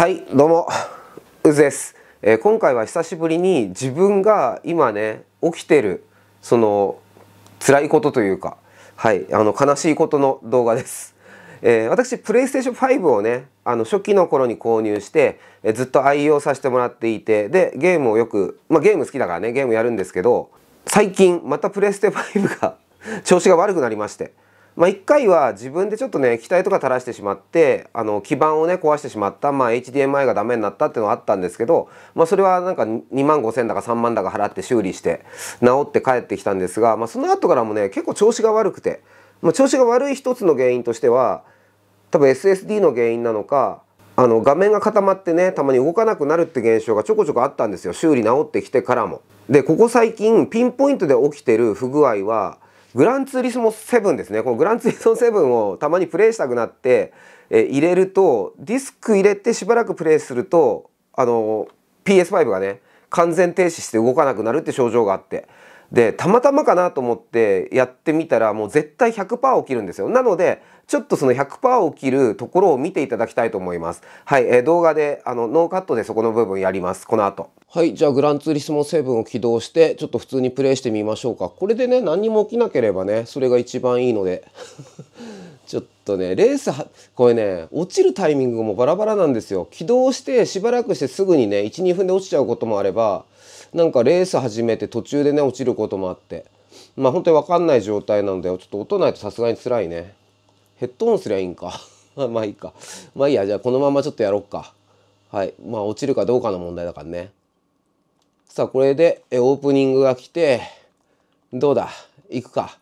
はいどうもうずです、えー、今回は久しぶりに自分が今ね起きてるその辛いことというかはいあの悲しいことの動画です、えー、私プレイステーション5をねあの初期の頃に購入して、えー、ずっと愛用させてもらっていてでゲームをよくまあゲーム好きだからねゲームやるんですけど最近またプレステ5が調子が悪くなりましてまあ、1回は自分でちょっとね機体とか垂らしてしまってあの基板をね壊してしまった、まあ、HDMI がダメになったっていうのはあったんですけど、まあ、それはなんか2万5,000だか3万だか払って修理して治って帰ってきたんですが、まあ、その後からもね結構調子が悪くて、まあ、調子が悪い一つの原因としては多分 SSD の原因なのかあの画面が固まってねたまに動かなくなるって現象がちょこちょこあったんですよ修理治ってきてからも。でここ最近ピンポイントで起きてる不具合はグランツーリスモ7ですねこのグランツーリスモ7をたまにプレイしたくなって、え入れるとディスク入れてしばらくプレイするとあの PS5 がね完全停止して動かなくなるって症状があってでたまたまかなと思ってやってみたらもう絶対100%起きるんですよなのでちょっとその100%起きるところを見ていただきたいと思いますはい、えー、動画であのノーカットでそこの部分やりますこの後はいじゃあグランツーリスモ7を起動してちょっと普通にプレイしてみましょうかこれでね何も起きなければねそれが一番いいので ちょっとねレースこれね落ちるタイミングもバラバラなんですよ起動してしばらくしてすぐにね12分で落ちちゃうこともあればなんかレース始めて途中でね落ちることもあってまあ本当に分かんない状態なのでちょっと音ないとさすがに辛いねヘッドホンすりゃいいんか まあいいかまあいいやじゃあこのままちょっとやろっかはいまあ落ちるかどうかの問題だからねさあこれでオープニングが来てどうだ行くか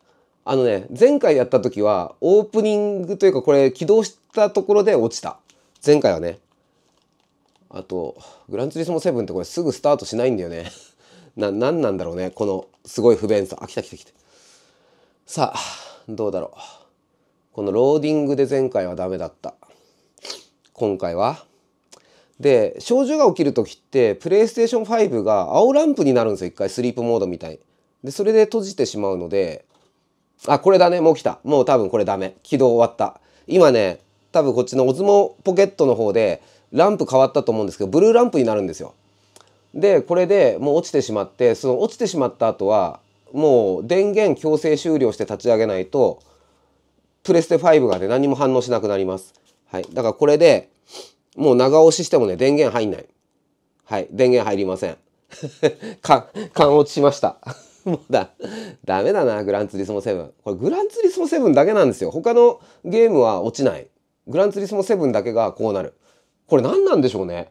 あのね前回やった時はオープニングというかこれ起動したところで落ちた前回はねあと、グランツリスモ7ってこれすぐスタートしないんだよね。な、なんなんだろうね。このすごい不便さ。あ、来た来た来た。さあ、どうだろう。このローディングで前回はダメだった。今回は。で、症状が起きる時って、プレイステーション5が青ランプになるんですよ。一回スリープモードみたいで、それで閉じてしまうので、あ、これだね。もう来た。もう多分これダメ。起動終わった。今ね、多分こっちのオズモポケットの方でランプ変わったと思うんですけどブルーランプになるんですよ。でこれでもう落ちてしまってその落ちてしまった後はもう電源強制終了して立ち上げないとプレステ5がね何も反応しなくなります。はい、だからこれでもう長押ししてもね電源入んない。はい、電源入りません。か、缶落ちしました。も うだ、ダメだな、グランツリスモ7。これグランツリスモ7だけなんですよ。他のゲームは落ちない。グランツリスモ7だけがこうなる。これ何なんでしょうね。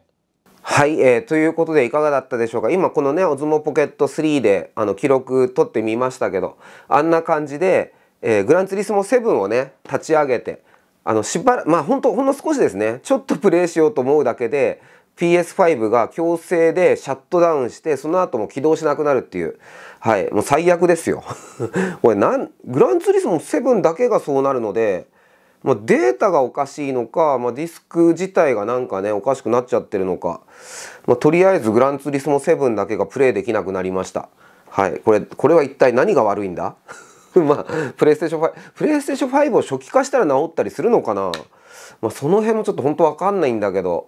はい、えー、ということでいかがだったでしょうか今このねオズモポケット3であの記録取ってみましたけどあんな感じで、えー、グランツリスモ7をね立ち上げてあのしばらまあほんとほんの少しですねちょっとプレイしようと思うだけで PS5 が強制でシャットダウンしてその後も起動しなくなるっていうはいもう最悪ですよ これなんグランツリスモ7だけがそうなるのでまあ、データがおかしいのか、まあ、ディスク自体がなんかねおかしくなっちゃってるのか、まあ、とりあえずグランツーリスモ7だけがプレイできなくなりましたはいこれこれは一体何が悪いんだ まあプレイステーション5プレイステーション5を初期化したら治ったりするのかな、まあ、その辺もちょっと本当わかんないんだけど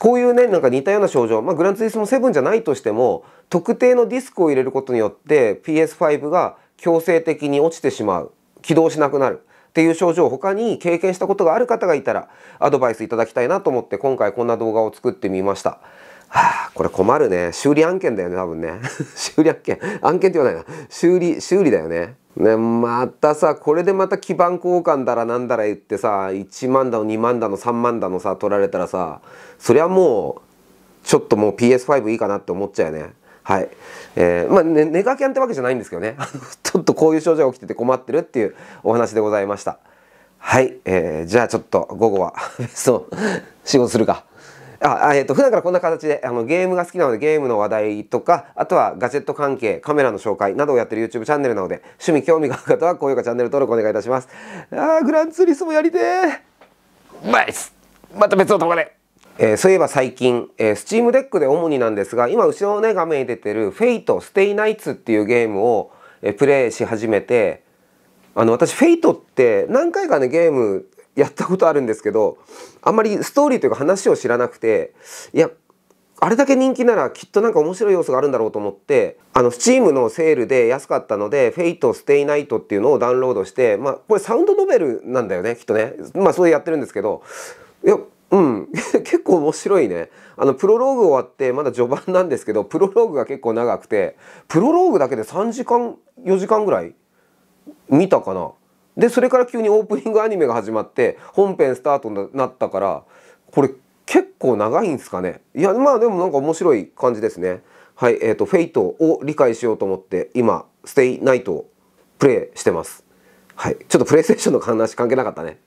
こういうねなんか似たような症状、まあ、グランツーリスモ7じゃないとしても特定のディスクを入れることによって PS5 が強制的に落ちてしまう起動しなくなるっていう症状を他に経験したことがある方がいたらアドバイスいただきたいなと思って今回こんな動画を作ってみました。はあ、これ困るね。修理案件だよね、多分ね。修理案件。案件って言わないな。修理、修理だよね。ね、またさ、これでまた基盤交換だらなんだら言ってさ、1万だの2万だの3万だのさ、取られたらさ、そりゃもう、ちょっともう PS5 いいかなって思っちゃうよね。はい。えー、まあ、ね、寝かけやんってわけじゃないんですけどね。ちょっとこういう症状が起きてて困ってるっていうお話でございました。はい。えー、じゃあちょっと午後は そう、仕事するか。あ、えっ、ー、と、普段からこんな形で、あの、ゲームが好きなので、ゲームの話題とか、あとはガジェット関係、カメラの紹介などをやってる YouTube チャンネルなので、趣味、興味がある方は、高評価、チャンネル登録お願いいたします。あグランツーリスもやりてー。ナイスまた別の動画でえー、そういえば最近、えー、Steam d で主になんですが、今後ろのね、画面に出てる Fate Stay Nights っていうゲームを、えー、プレイし始めて、あの、私 Fate って何回かね、ゲームやったことあるんですけど、あんまりストーリーというか話を知らなくて、いや、あれだけ人気ならきっとなんか面白い要素があるんだろうと思って、あの、スチームのセールで安かったので、Fate Stay Night っていうのをダウンロードして、まあ、これサウンドノベルなんだよね、きっとね。まあ、それやってるんですけど、いや、うん、結構面白いね。あの、プロローグ終わって、まだ序盤なんですけど、プロローグが結構長くて、プロローグだけで3時間、4時間ぐらい見たかな。で、それから急にオープニングアニメが始まって、本編スタートになったから、これ結構長いんすかね。いや、まあでもなんか面白い感じですね。はい、えっ、ー、と、フェイトを理解しようと思って、今、ステイナイトをプレイしてます。はい、ちょっとプレイステーションの話関係なかったね。